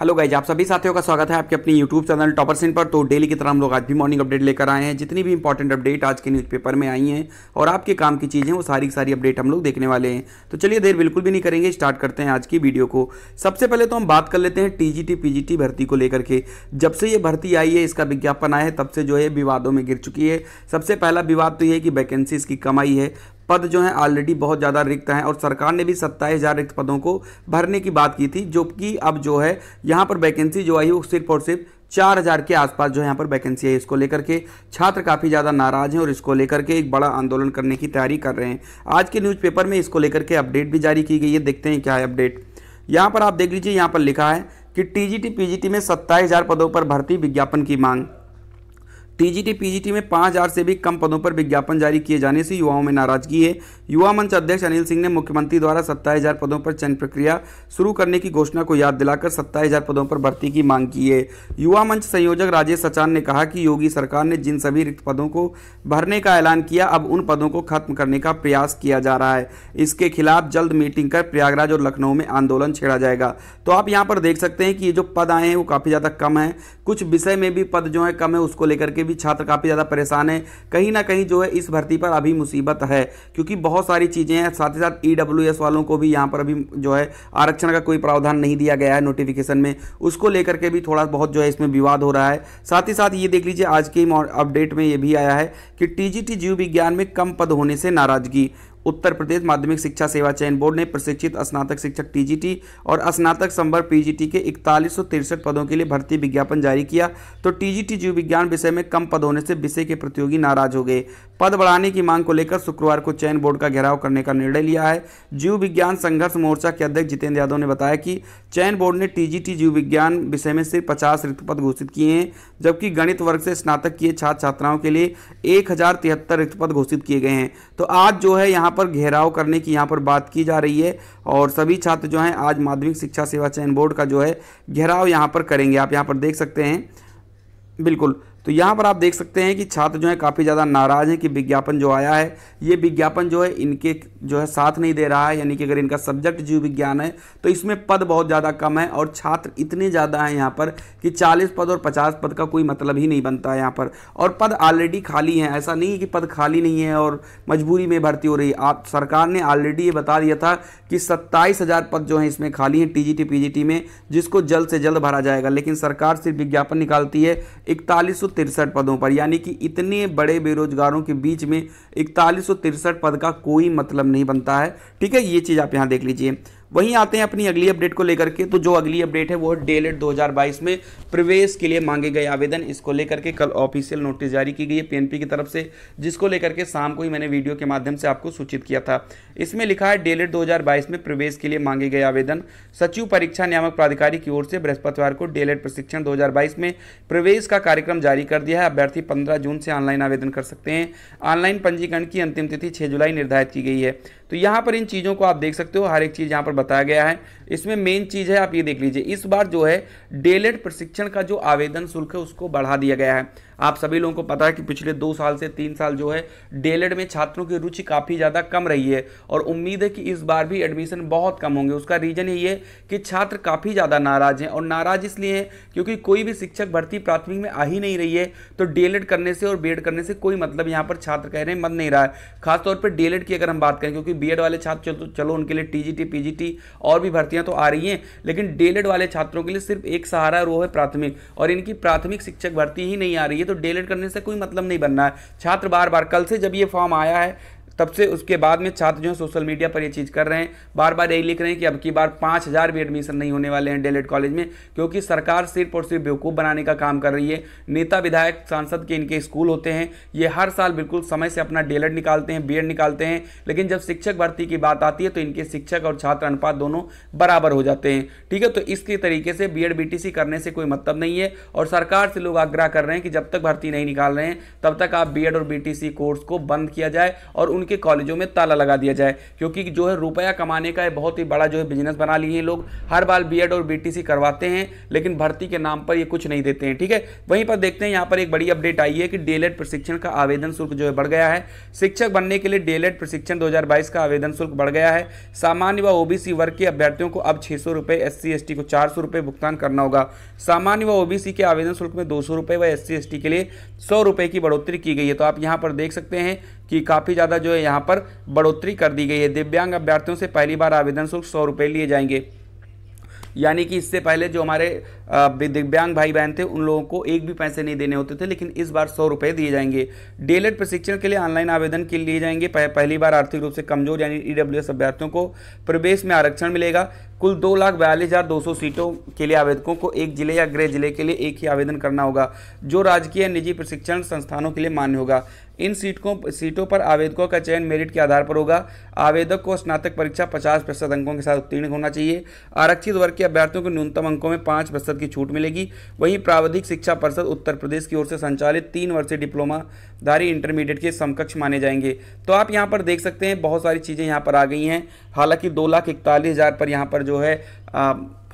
hello guys आप सभी साथियों का स्वागत है आपके अपने यूट्यूब चैनल टॉपर सिंह पर तो डेली की तरह हम लोग आज भी मॉर्निंग अपडेट लेकर आए हैं जितनी भी इंपॉर्टेंट अपडेट आज के न्यूज़पेपर में आई हैं और आपके काम की चीज़ें वो सारी सारी अपडेट हम लोग देखने वाले हैं तो चलिए देर बिल्कुल भी नहीं करेंगे स्टार्ट करते हैं आज की वीडियो को सबसे पहले तो हम बात कर लेते हैं टी जी भर्ती को लेकर के जब से ये भर्ती आई है इसका विज्ञापन आया है तब से जो है विवादों में गिर चुकी है सबसे पहला विवाद तो ये है कि वैकेंसी इसकी कम आई है पद जो हैं ऑलरेडी बहुत ज़्यादा रिक्त हैं और सरकार ने भी सत्ताईस हज़ार रिक्त पदों को भरने की बात की थी जो कि अब जो है यहाँ पर वैकेंसी जो आई वो सिर्फ और सिर्फ चार हज़ार के आसपास जो यहाँ पर वैकेंसी है इसको लेकर के छात्र काफ़ी ज़्यादा नाराज़ हैं और इसको लेकर के एक बड़ा आंदोलन करने की तैयारी कर रहे हैं आज के न्यूज़पेपर में इसको लेकर के अपडेट भी जारी की गई है देखते हैं क्या है अपडेट यहाँ पर आप देख लीजिए यहाँ पर लिखा है कि टी जी में सत्ताईस हज़ार पदों पर भर्ती विज्ञापन की मांग टीजीटी पीजीटी में पांच हजार से भी कम पदों पर विज्ञापन जारी किए जाने से युवाओं में नाराजगी है युवा मंच अध्यक्ष अनिल सिंह ने मुख्यमंत्री द्वारा सत्ताईस हजार पदों पर चयन प्रक्रिया शुरू करने की घोषणा को याद दिलाकर सत्ताईस हजार पदों पर भर्ती की मांग की है युवा मंच संयोजक राजेश सचान ने कहा कि योगी सरकार ने जिन सभी रिक्त पदों को भरने का ऐलान किया अब उन पदों को खत्म करने का प्रयास किया जा रहा है इसके खिलाफ जल्द मीटिंग कर प्रयागराज और लखनऊ में आंदोलन छेड़ा जाएगा तो आप यहाँ पर देख सकते हैं कि ये जो पद आए हैं वो काफ़ी ज़्यादा कम है कुछ विषय में भी पद जो है कम है उसको लेकर के भी छात्र काफ़ी ज़्यादा परेशान हैं कहीं ना कहीं जो है इस भर्ती पर अभी मुसीबत है क्योंकि बहुत सारी चीज़ें हैं साथ ही साथ ई e वालों को भी यहाँ पर अभी जो है आरक्षण का कोई प्रावधान नहीं दिया गया है नोटिफिकेशन में उसको लेकर के भी थोड़ा बहुत जो है इसमें विवाद हो रहा है साथ ही साथ ये देख लीजिए आज के अपडेट में ये भी आया है कि टीजीटी जीव विज्ञान में कम पद होने से नाराजगी उत्तर प्रदेश माध्यमिक शिक्षा सेवा चयन बोर्ड ने प्रशिक्षित स्नातक शिक्षक टीजीटी और स्नातक संवर्ग पीजीटी के इकतालीस पदों के लिए भर्ती विज्ञापन जारी किया तो टीजीटी जीव विज्ञान विषय में कम पद होने से विषय के प्रतियोगी नाराज हो गए पद बढ़ाने की मांग को लेकर शुक्रवार को चयन बोर्ड का घेराव करने का निर्णय लिया है जीव विज्ञान संघर्ष मोर्चा के अध्यक्ष जितेंद्र यादव ने बताया कि चयन बोर्ड ने टीजीटी जीव विज्ञान विषय में सिर्फ पचास रिक्त पद घोषित किए हैं जबकि गणित वर्ग से स्नातक किए छात्र छात्राओं के लिए एक रिक्त पद घोषित किए गए हैं तो आज जो है यहाँ पर घेराव करने की यहाँ पर बात की जा रही है और सभी छात्र जो हैं आज माध्यमिक शिक्षा सेवा चयन बोर्ड का जो है घेराव यहाँ पर करेंगे आप यहाँ पर देख सकते हैं बिल्कुल तो यहाँ पर आप देख सकते हैं कि छात्र जो है काफ़ी ज़्यादा नाराज़ हैं कि विज्ञापन जो आया है ये विज्ञापन जो है इनके जो है साथ नहीं दे रहा है यानी कि अगर इनका सब्जेक्ट जीव विज्ञान है तो इसमें पद बहुत ज़्यादा कम है और छात्र इतने ज़्यादा हैं यहाँ पर कि चालीस पद और पचास पद का कोई मतलब ही नहीं बनता है यहाँ पर और पद ऑलरेडी खाली हैं ऐसा नहीं है कि पद खाली नहीं है और मजबूरी में भर्ती हो रही है आप सरकार ने ऑलरेडी ये बता दिया था कि सत्ताईस हज़ार पद जो हैं इसमें खाली हैं टी जी में जिसको जल्द से जल्द भरा जाएगा लेकिन सरकार सिर्फ विज्ञापन निकालती है इकतालीस तिरसठ पदों पर यानी कि इतने बड़े बेरोजगारों के बीच में इकतालीस पद का कोई मतलब नहीं बनता है ठीक है ये चीज़ आप यहाँ देख लीजिए वहीं आते हैं अपनी अगली अपडेट को लेकर के तो जो अगली अपडेट है वो डेलेट 2022 में प्रवेश के लिए मांगे गए आवेदन इसको लेकर के कल ऑफिशियल नोटिस जारी की गई है पीएनपी की तरफ से जिसको लेकर के शाम को ही मैंने वीडियो के माध्यम से आपको सूचित किया था इसमें लिखा है डेलेट 2022 में प्रवेश के लिए मांगे गए आवेदन सचिव परीक्षा नियामक प्राधिकारी की ओर से बृहस्पतिवार को डेलेट प्रशिक्षण दो में प्रवेश का कार्यक्रम जारी कर दिया है अभ्यर्थी पंद्रह जून से ऑनलाइन आवेदन कर सकते हैं ऑनलाइन पंजीकरण की अंतिम तिथि छह जुलाई निर्धारित की गई है तो यहाँ पर इन चीज़ों को आप देख सकते हो हर एक चीज़ यहाँ पर बताया गया है इसमें मेन चीज़ है आप ये देख लीजिए इस बार जो है डेलेट प्रशिक्षण का जो आवेदन शुल्क है उसको बढ़ा दिया गया है आप सभी लोगों को पता है कि पिछले दो साल से तीन साल जो है डेलेट में छात्रों की रुचि काफ़ी ज़्यादा कम रही है और उम्मीद है कि इस बार भी एडमिशन बहुत कम होंगे उसका रीज़न यही है कि छात्र काफ़ी ज़्यादा नाराज़ हैं और नाराज़ इसलिए हैं क्योंकि कोई भी शिक्षक भर्ती प्राथमिक में आ ही नहीं रही है तो डेलेट करने से और बी करने से कोई मतलब यहाँ पर छात्र कह रहे हैं मन नहीं रहा है खासतौर पर डीएलएड की अगर हम बात करें क्योंकि बी वाले छात्र चलो, उनके लिए टी जी की और भी भर्तियां तो आ रही हैं लेकिन डेलेड वाले छात्रों के लिए सिर्फ एक सहारा रो है प्राथमिक और इनकी प्राथमिक शिक्षक भर्ती ही नहीं आ रही है तो डेलेड करने से कोई मतलब नहीं बनना है छात्र बार बार कल से जब ये फॉर्म आया है तब से उसके बाद में छात्र जो सोशल मीडिया पर ये चीज़ कर रहे हैं बार बार यही लिख रहे हैं कि अब की बार पाँच हज़ार भी एडमिशन नहीं होने वाले हैं डेलेट कॉलेज में क्योंकि सरकार सिर्फ और सिर्फ बेवकूफ़ बनाने का काम कर रही है नेता विधायक सांसद के इनके स्कूल होते हैं ये हर साल बिल्कुल समय से अपना डेलेट निकालते हैं बी निकालते हैं लेकिन जब शिक्षक भर्ती की बात आती है तो इनके शिक्षक और छात्र अनुपात दोनों बराबर हो जाते हैं ठीक है तो इसके तरीके से बी एड करने से कोई मतलब नहीं है और सरकार से लोग आग्रह कर रहे हैं कि जब तक भर्ती नहीं निकाल रहे हैं तब तक आप बी और बी कोर्स को बंद किया जाए और उन उनके कॉलेजों में ताला लगा दिया जाए क्योंकि जो है रुपया कमाने का बहुत ही बड़ा जो है बिजनेस बना लिए हैं लोग हर बार बी और बी करवाते हैं लेकिन भर्ती के नाम पर ये कुछ नहीं देते हैं ठीक है वहीं पर देखते हैं यहाँ पर एक बड़ी अपडेट आई है कि डीएलएड प्रशिक्षण का आवेदन शुल्क जो है बढ़ गया है शिक्षक बनने के लिए डीएलएड प्रशिक्षण दो का आवेदन शुल्क बढ़ गया है सामान्य व ओबीसी वर्ग के अभ्यर्थियों को अब छः सौ रुपये एस सी को चार सौ रुपये भुगतान करना होगा सामान्य व ओबीसी के आवेदन शुल्क में दो सौ रुपये व एस सी के लिए सौ रुपये की बढ़ोतरी की गई है तो आप यहाँ पर देख सकते हैं कि काफ़ी ज़्यादा जो है यहाँ पर बढ़ोतरी कर दी गई है दिव्यांग अभ्यर्थियों से पहली बार आवेदन शुल्क सौ रुपये लिए जाएंगे यानी कि इससे पहले जो हमारे दिव्यांग भाई बहन थे उन लोगों को एक भी पैसे नहीं देने होते थे लेकिन इस बार सौ रुपये दिए जाएंगे डेलेट प्रशिक्षण के लिए ऑनलाइन आवेदन के लिए जाएंगे पहली बार आर्थिक रूप से कमजोर यानी ई अभ्यर्थियों को प्रवेश में आरक्षण मिलेगा कुल दो लाख बयालीस हज़ार दो सौ सीटों के लिए आवेदकों को एक जिले या गृह जिले के लिए एक ही आवेदन करना होगा जो राजकीय निजी प्रशिक्षण संस्थानों के लिए मान्य होगा इन सीटों सीटों पर आवेदकों का चयन मेरिट के आधार पर होगा आवेदक को स्नातक परीक्षा पचास प्रतिशत अंकों के साथ उत्तीर्ण होना चाहिए आरक्षित वर्ग के अभ्यर्थियों को न्यूनतम अंकों में पाँच प्रतिशत की छूट मिलेगी वहीं प्राविधिक शिक्षा परिषद उत्तर प्रदेश की ओर से संचालित तीन वर्षीय डिप्लोमाधारी इंटरमीडिएट के समकक्ष माने जाएंगे तो आप यहाँ पर देख सकते हैं बहुत सारी चीज़ें यहाँ पर आ गई हैं हालांकि दो लाख इकतालीस हज़ार पर यहाँ पर जो है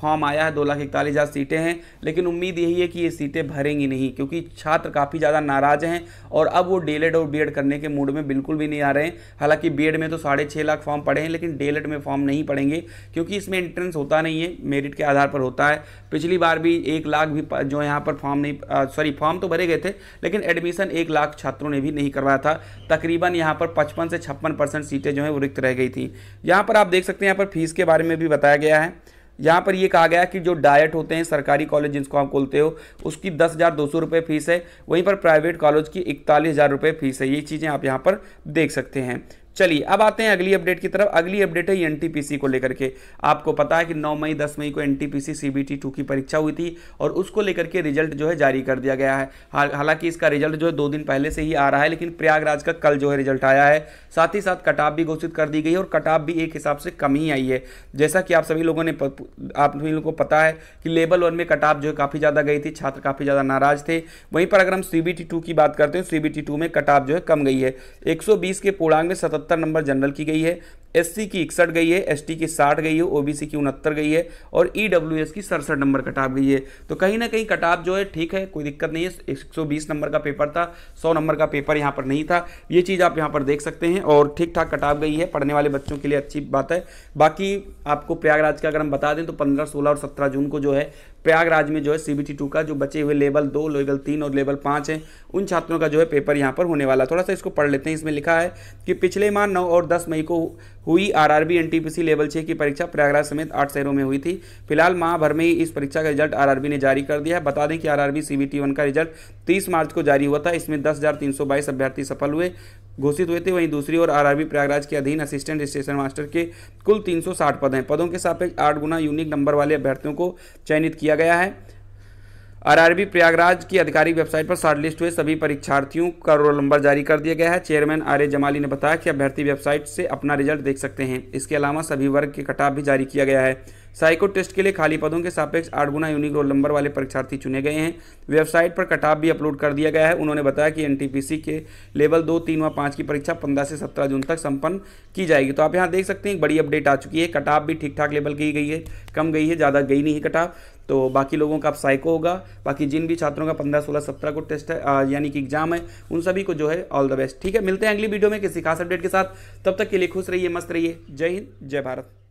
फॉर्म आया है दो लाख इकतालीस हज़ार सीटें हैं लेकिन उम्मीद यही है कि ये सीटें भरेंगी नहीं क्योंकि छात्र काफ़ी ज़्यादा नाराज़ हैं और अब वो डीएलएड और बी करने के मूड में बिल्कुल भी नहीं आ रहे हैं हालांकि बी में तो साढ़े छः लाख फॉर्म पड़े हैं लेकिन डीएलएड में फॉर्म नहीं पड़ेंगे क्योंकि इसमें एंट्रेंस होता नहीं है मेरिट के आधार पर होता है पिछली बार भी एक लाख भी जो यहाँ पर फॉर्म नहीं सॉरी फॉर्म तो भरे गए थे लेकिन एडमिशन एक लाख छात्रों ने भी नहीं करवाया था तकरीबन यहाँ पर पचपन से छप्पन सीटें जो हैं वो रिक्त रह गई थी यहाँ पर आप देख सकते हैं यहाँ पर फीस के बारे में भी बताया गया है यहाँ पर ये कहा गया कि जो डायट होते हैं सरकारी कॉलेज जिसको आप खोलते हो उसकी दस हज़ार दो सौ रुपये फ़ीस है वहीं पर प्राइवेट कॉलेज की इकतालीस हज़ार रुपये फ़ीस है ये चीज़ें आप यहाँ पर देख सकते हैं चलिए अब आते हैं अगली अपडेट की तरफ अगली अपडेट है एनटीपीसी को लेकर के आपको पता है कि 9 मई 10 मई को एनटीपीसी सीबीटी 2 की परीक्षा हुई थी और उसको लेकर के रिजल्ट जो है जारी कर दिया गया है हालांकि इसका रिजल्ट जो है दो दिन पहले से ही आ रहा है लेकिन प्रयागराज का कल जो है रिजल्ट आया है साथ ही साथ कटाप भी घोषित कर दी गई है और कटाप भी एक हिसाब से कम ही आई है जैसा कि आप सभी लोगों ने आप सभी लोगों को पता है कि लेवल वन में कटाप जो है काफ़ी ज़्यादा गई थी छात्र काफ़ी ज़्यादा नाराज थे वहीं पर अगर हम सी की बात करते हैं सी तो में कटाप जो है कम गई है एक के पूर्णांग में सतहत्तर सत्तर नंबर जनरल की गई है एससी की इकसठ गई है एसटी की साठ गई है ओबीसी की उनहत्तर गई है और ईडब्ल्यूएस की सड़सठ नंबर कटाप गई है तो कहीं ना कहीं कटाप जो है ठीक है कोई दिक्कत नहीं है 120 नंबर का पेपर था 100 नंबर का पेपर यहाँ पर नहीं था ये चीज़ आप यहाँ पर देख सकते हैं और ठीक ठाक कटाप गई है पढ़ने वाले बच्चों के लिए अच्छी बात है बाकी आपको प्रयागराज का अगर हम बता दें तो पंद्रह सोलह और सत्रह जून को जो है प्रयागराज में जो है सी टू का जो बचे हुए लेवल दो लेवल तीन और लेवल पाँच हैं उन छात्रों का जो है पेपर यहाँ पर होने वाला थोड़ा सा इसको पढ़ लेते हैं इसमें लिखा है कि पिछले माह नौ और दस मई को हुई आरआरबी एनटीपीसी लेवल छः की परीक्षा प्रयागराज समेत आठ शहरों में हुई थी फिलहाल माह भर में ही इस परीक्षा का रिजल्ट आरआरबी ने जारी कर दिया है बता दें कि आरआरबी सीबीटी वन का रिजल्ट 30 मार्च को जारी हुआ था इसमें 10,322 अभ्यर्थी सफल हुए घोषित हुए थे वहीं दूसरी ओर आरआरबी प्रयागराज के अधीन असिस्टेंट स्टेशन मास्टर के कुल 360 पद हैं पदों के सापेक्ष आठ गुना यूनिक नंबर वाले अभ्यर्थियों को चयनित किया गया है आरआरबी प्रयागराज की आधिकारिक वेबसाइट पर शॉर्टलिस्ट हुए सभी परीक्षार्थियों का रोल नंबर जारी कर दिया गया है चेयरमैन आर ए जमाली ने बताया कि अभ्यर्थी वेबसाइट से अपना रिजल्ट देख सकते हैं इसके अलावा सभी वर्ग के कटाव भी जारी किया गया है साइको टेस्ट के लिए खाली पदों के सापेक्ष आठ गुना यूनिक रोल नंबर वाले परीक्षार्थी चुने गए हैं वेबसाइट पर कटाप भी अपलोड कर दिया गया है उन्होंने बताया कि एनटीपीसी के लेवल दो तीन व पाँच की परीक्षा पंद्रह से सत्रह जून तक संपन्न की जाएगी तो आप यहाँ देख सकते हैं एक बड़ी अपडेट आ चुकी है कटाव भी ठीक ठाक लेवल की गई है कम गई है ज़्यादा गई नहीं है कटाव तो बाकी लोगों का आप साइको होगा बाकी जिन भी छात्रों का पंद्रह सोलह सत्रह को टेस्ट है यानी कि एग्जाम है उन सभी को जो है ऑल द बेस्ट ठीक है मिलते हैं अगली वीडियो में किसी खास अपडेट के साथ तब तक के लिए खुश रहिए मस्त रहिए जय हिंद जय भारत